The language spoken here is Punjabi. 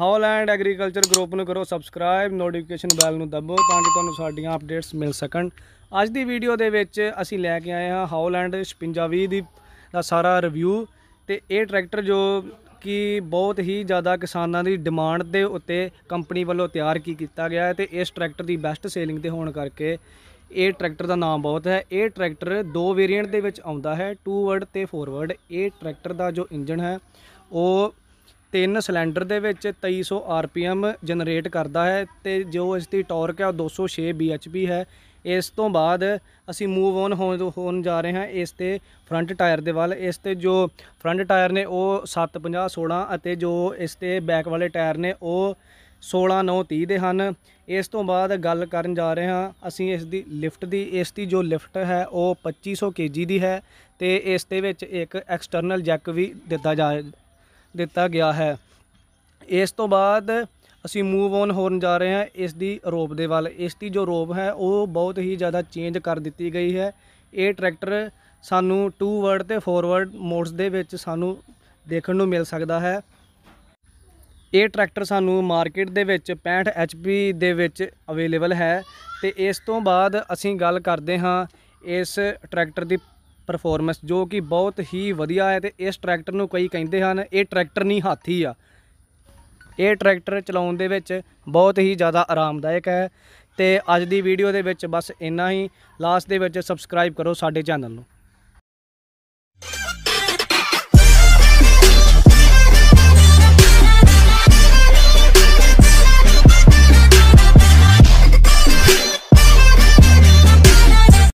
ਹੌਲੈਂਡ ਐਗਰੀਕਲਚਰ ਗਰੁੱਪ ਨੂੰ ਕਰੋ ਸਬਸਕ੍ਰਾਈਬ ਨੋਟੀਫਿਕੇਸ਼ਨ ਬੈਲ ਨੂੰ ਦਬੋ ਤਾਂ ਕਿ ਤੁਹਾਨੂੰ ਸਾਡੀਆਂ ਅਪਡੇਟਸ ਮਿਲ ਸਕਣ ਅੱਜ ਦੀ ਵੀਡੀਓ ਦੇ ਵਿੱਚ ਅਸੀਂ ਲੈ ਕੇ ਆਏ ਹਾਂ ਹੌਲੈਂਡ 5620 ਦੀ ਦਾ ਸਾਰਾ ਰਿਵਿਊ ਤੇ ਇਹ ਟਰੈਕਟਰ ਜੋ ਕਿ ਬਹੁਤ ਹੀ ਜ਼ਿਆਦਾ ਕਿਸਾਨਾਂ ਦੀ ਡਿਮਾਂਡ ਦੇ ਉੱਤੇ ਕੰਪਨੀ ਵੱਲੋਂ ਤਿਆਰ ਕੀ ਕੀਤਾ ਗਿਆ ਹੈ ਤੇ ਇਸ ਟਰੈਕਟਰ ਦੀ ਬੈਸਟ ਸੇਲਿੰਗ ਤੇ ਹੋਣ ਕਰਕੇ ਇਹ ਟਰੈਕਟਰ ਦਾ ਨਾਮ ਬਹੁਤ ਹੈ ਇਹ ਟਰੈਕਟਰ ਦੋ ਵੇਰੀਐਂਟ ਦੇ ਵਿੱਚ ਆਉਂਦਾ ਹੈ 2 ਵਰਡ ਤੇ 4 ਵਰਡ ਇਹ ਟਰੈਕਟਰ ਦਾ ਜੋ ਇੰਜਨ ਹੈ ਉਹ ਤਿੰਨ ਸਿਲੰਡਰ ਦੇ ਵਿੱਚ 2300 ਆਰਪੀਐਮ ਜਨਰੇਟ ਕਰਦਾ ਹੈ ਤੇ ਜੋ ਇਸ ਦੀ ਟਾਰਕ ਹੈ ਉਹ 206 ਬੀਐਚਪੀ ਹੈ ਇਸ ਤੋਂ ਬਾਅਦ ਅਸੀਂ ਮੂਵ ਔਨ ਹੋਣ ਜਾ ਰਹੇ ਹਾਂ ਇਸ ਤੇ ਫਰੰਟ ਟਾਇਰ ਦੇ ਵੱਲ ਇਸ ਤੇ ਜੋ ਫਰੰਟ ਟਾਇਰ ਨੇ ਉਹ 750 16 ਅਤੇ ਜੋ ਇਸ ਤੇ ਬੈਕ ਵਾਲੇ ਟਾਇਰ ਨੇ ਉਹ 16 9 30 ਦੇ ਹਨ ਇਸ ਤੋਂ ਬਾਅਦ ਗੱਲ ਕਰਨ ਜਾ ਰਹੇ ਹਾਂ ਅਸੀਂ ਇਸ ਦੀ ਲਿਫਟ ਦੀ ਇਸ ਦੀ ਜੋ ਲਿਫਟ ਹੈ ਉਹ 2500 ਕੇਜੀ ਦੀ ਹੈ ਤੇ ਇਸ ਦੇ ਵਿੱਚ ਇੱਕ ਐਕਸਟਰਨਲ ਜੈਕ ਵੀ ਦਿੱਤਾ ਜਾ ਦਿੱਤਾ ਗਿਆ ਹੈ ਇਸ ਤੋਂ ਬਾਅਦ ਅਸੀਂ ਮੂਵ ਔਨ ਹੋਣ ਜਾ ਰਹੇ ਹਾਂ ਇਸ ਦੀ ਰੋਪ ਦੇ ਵੱਲ ਇਸ ਦੀ ਜੋ ਰੋਪ ਹੈ ਉਹ ਬਹੁਤ ਹੀ ਜ਼ਿਆਦਾ ਚੇਂਜ ਕਰ ਦਿੱਤੀ ਗਈ ਹੈ ਇਹ ਟਰੈਕਟਰ ਸਾਨੂੰ ਟੂ ਵਰਡ ਤੇ ਫੋਰਵਰਡ ਮੋਡਸ ਦੇ ਵਿੱਚ ਸਾਨੂੰ ਦੇਖਣ ਨੂੰ ਮਿਲ ਸਕਦਾ ਹੈ ਇਹ ਟਰੈਕਟਰ ਸਾਨੂੰ ਮਾਰਕੀਟ ਦੇ ਵਿੱਚ 65 HP ਦੇ ਵਿੱਚ ਅਵੇਲੇਬਲ ਹੈ ਤੇ ਇਸ ਤੋਂ ਬਾਅਦ ਅਸੀਂ ਗੱਲ ਕਰਦੇ ਹਾਂ ਇਸ ਟਰੈਕਟਰ ਦੀ ਪਰਫਾਰਮੈਂਸ ਜੋ ਕਿ ਬਹੁਤ ਹੀ ਵਧੀਆ ਹੈ ਤੇ ਇਸ ਟਰੈਕਟਰ ਨੂੰ ਕਈ ਕਹਿੰਦੇ ਹਨ ਇਹ ਟਰੈਕਟਰ ਨਹੀਂ ਹਾਥੀ ਆ ਇਹ ਟਰੈਕਟਰ ਚਲਾਉਣ ਦੇ ਵਿੱਚ ਬਹੁਤ ਹੀ ਜ਼ਿਆਦਾ ਆਰਾਮਦਾਇਕ ਹੈ ਤੇ ਅੱਜ ਦੀ ਵੀਡੀਓ ਦੇ ਵਿੱਚ ਬਸ ਇੰਨਾ ਹੀ ਲਾਸਟ ਦੇ ਵਿੱਚ ਸਬਸਕ੍ਰਾਈਬ ਕਰੋ ਸਾਡੇ ਚੈਨਲ ਨੂੰ